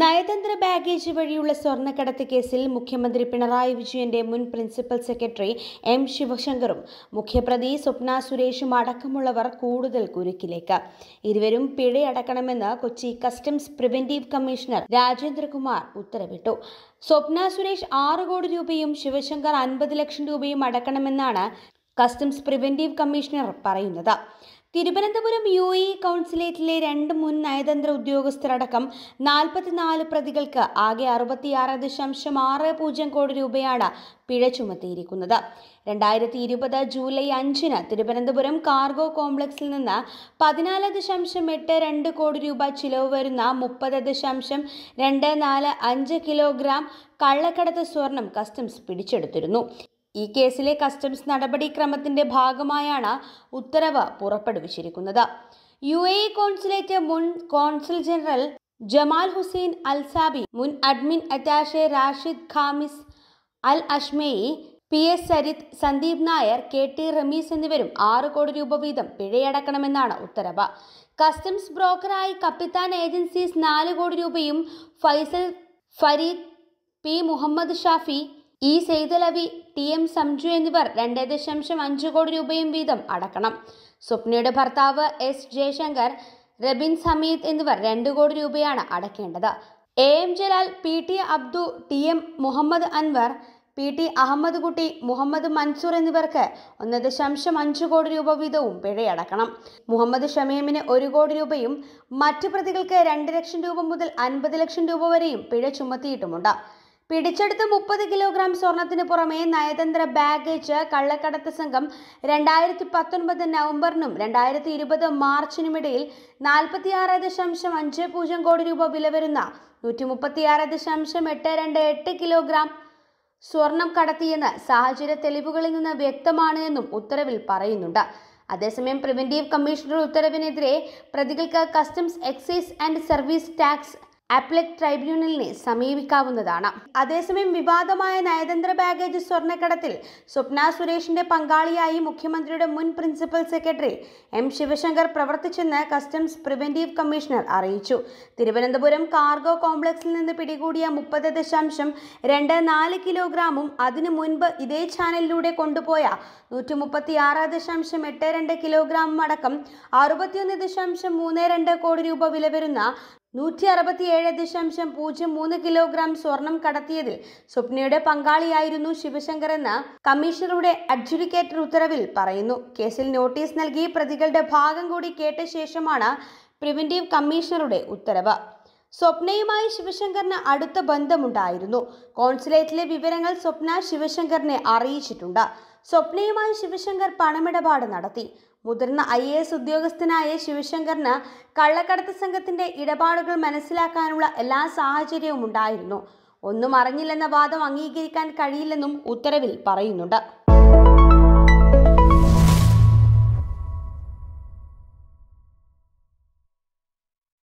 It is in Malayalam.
നയതന്ത്ര ബാഗേജ് വഴിയുള്ള സ്വർണ്ണക്കടത്ത് കേസിൽ മുഖ്യമന്ത്രി പിണറായി വിജയന്റെ മുൻ പ്രിൻസിപ്പൽ സെക്രട്ടറി എം ശിവശങ്കറും മുഖ്യപ്രതി സ്വപ്ന സുരേഷും അടക്കമുള്ളവർ കൂടുതൽ കുരുക്കിലേക്ക് ഇരുവരും പിഴയടക്കണമെന്ന് Kochi customs preventive commissioner Rajendrakumar ഉത്തരവിട്ടു സ്വപ്ന സുരേഷ് ആറ് കോടി രൂപയും ശിവശങ്കർ അൻപത് ലക്ഷം രൂപയും അടക്കണമെന്നാണ് കസ്റ്റംസ് പ്രിവെന്റീവ് കമ്മീഷണർ പറയുന്നത് തിരുവനന്തപുരം യു ഇ കൗൺസിലേറ്റിലെ രണ്ട് മുൻ നയതന്ത്ര ഉദ്യോഗസ്ഥരടക്കം നാൽപ്പത്തിനാല് പ്രതികൾക്ക് ആകെ അറുപത്തിയാറ് ദശാംശം ആറ് പൂജ്യം കോടി രൂപയാണ് പിഴ ചുമത്തിയിരിക്കുന്നത് രണ്ടായിരത്തി ഇരുപത് ജൂലൈ അഞ്ചിന് തിരുവനന്തപുരം കാർഗോ കോംപ്ലക്സിൽ നിന്ന് പതിനാല് ദശാംശം എട്ട് രണ്ട് കോടി രൂപ ചിലവ് വരുന്ന മുപ്പത് ദശാംശം രണ്ട് നാല് അഞ്ച് കിലോഗ്രാം കള്ളക്കടത്ത് സ്വർണം കസ്റ്റംസ് പിടിച്ചെടുത്തിരുന്നു ഈ കേസിലെ കസ്റ്റംസ് നടപടിക്രമത്തിന്റെ ഭാഗമായാണ് ഉത്തരവ് പുറപ്പെടുവിച്ചിരിക്കുന്നത് യു എ കോൺസുലേറ്റ് മുൻ consul general Jamal Hussain Alsabi മുൻ admin attache Rashid Khamis Al Ashmeyi P S Sarith Sandeep Nair K T Rameez എന്നിവരും ആറ് കോടി രൂപ വീതം പിഴയടക്കണമെന്നാണ് ഉത്തരവ് കസ്റ്റംസ് ബ്രോക്കറായി കപ്പിത്താൻ ഏജൻസീസ് നാല് കോടി രൂപയും Faisal Fareed P Muhammad Shafi E Saithalavi T M Samju എന്നിവർ രണ്ട് ദശാംശം അഞ്ച് കോടി രൂപയും വീതം അടക്കണം സ്വപ്നയുടെ ഭർത്താവ് എസ് ജയശങ്കർ റബിൻ സമീദ് എന്നിവർ രണ്ട് കോടി രൂപയാണ് അടക്കേണ്ടത് A M Jalal P T Abdu T M Muhammad Anwar P T Ahammed Kutty Muhammad Mansoor എന്നിവർക്ക് ഒന്ന് ദശാംശം അഞ്ച് കോടി രൂപ വീതവും പിഴയടക്കണം മുഹമ്മദ് ഷമീമിന് ഒരു കോടി രൂപയും മറ്റു പ്രതികൾക്ക് രണ്ട് ലക്ഷം രൂപ മുതൽ അൻപത് ലക്ഷം രൂപ വരെയും പിഴ ചുമത്തിയിട്ടുമുണ്ട് പിടിച്ചെടുത്ത മുപ്പത് കിലോഗ്രാം സ്വർണത്തിന് പുറമെ നയതന്ത്ര ബാഗേജ് കള്ളക്കടത്ത് സംഘം രണ്ടായിരത്തി പത്തൊൻപത് നവംബറിനും രണ്ടായിരത്തി ഇരുപത് മാർച്ചിനുമിടയിൽ നാൽപ്പത്തിയാറ് ദശാംശം അഞ്ച് പൂജ്യം കോടി രൂപ വില വരുന്ന നൂറ്റി മുപ്പത്തിയാറ് ദശാംശം എട്ട് രണ്ട് എട്ട് കിലോഗ്രാം സ്വർണം കടത്തിയെന്ന് സാഹചര്യ തെളിവുകളിൽ നിന്ന് വ്യക്തമാണ് എന്നും ഉത്തരവിൽ പറയുന്നുണ്ട് അതേസമയം പ്രിവന്റീവ് കമ്മീഷണർ ഉത്തരവിനെതിരെ പ്രതികൾക്ക് customs excise and service tax appellate ട്രൈബ്യൂണലിനെ സമീപിക്കാവുന്നതാണ് അതേസമയം വിവാദമായ നയതന്ത്ര ബാഗേജ് സ്വർണ്ണക്കടത്തിൽ സ്വപ്ന സുരേഷിന്റെ പങ്കാളിയായി മുഖ്യമന്ത്രിയുടെ മുൻ പ്രിൻസിപ്പൽ സെക്രട്ടറി എം ശിവശങ്കർ പ്രവർത്തിച്ചെന്ന് കസ്റ്റംസ് പ്രിവെന്റീവ് കമ്മീഷണർ അറിയിച്ചു തിരുവനന്തപുരം കാർഗോ കോംപ്ലക്സിൽ നിന്ന് പിടികൂടിയ മുപ്പത് ദശാംശം രണ്ട് നാല് കിലോഗ്രാമും അതിനു മുൻപ് ഇതേ ചാനലിലൂടെ കൊണ്ടുപോയ നൂറ്റി മുപ്പത്തി ആറ് ദശാംശം എട്ട് രണ്ട് കിലോഗ്രാമും അടക്കം അറുപത്തിയൊന്ന് ദശാംശം മൂന്ന് രണ്ട് കോടി രൂപ വില വരുന്ന നൂറ്റി അറുപത്തിയേഴ് ദശാംശം പൂജ്യം മൂന്ന് കിലോഗ്രാം സ്വർണം കടത്തിയതിൽ സ്വപ്നയുടെ പങ്കാളിയായിരുന്നു ശിവശങ്കർ എന്ന് കമ്മീഷണറുടെ അഡ്ജുഡിക്കേറ്റർ ഉത്തരവിൽ പറയുന്നു കേസിൽ നോട്ടീസ് നൽകി പ്രതികളുടെ ഭാഗം കൂടി കേട്ട ശേഷമാണ് പ്രിവന്റീവ് കമ്മീഷണറുടെ ഉത്തരവ് സ്വപ്നയുമായി ശിവശങ്കറിന് അടുത്ത ബന്ധമുണ്ടായിരുന്നു കോൺസുലേറ്റിലെ വിവരങ്ങൾ സ്വപ്ന ശിവശങ്കറിനെ അറിയിച്ചിട്ടുണ്ട് സ്വപ്നയുമായി ശിവശങ്കർ പണമിടപാട് നടത്തി മുതിർന്ന ഐ എ എസ് ഉദ്യോഗസ്ഥനായ ശിവശങ്കറിന് കള്ളക്കടത്ത് സംഘത്തിന്റെ ഇടപാടുകൾ മനസ്സിലാക്കാനുള്ള എല്ലാ സാഹചര്യവും ഉണ്ടായിരുന്നു ഒന്നും അറിഞ്ഞില്ലെന്ന വാദം അംഗീകരിക്കാൻ കഴിയില്ലെന്നും ഉത്തരവിൽ പറയുന്നുണ്ട്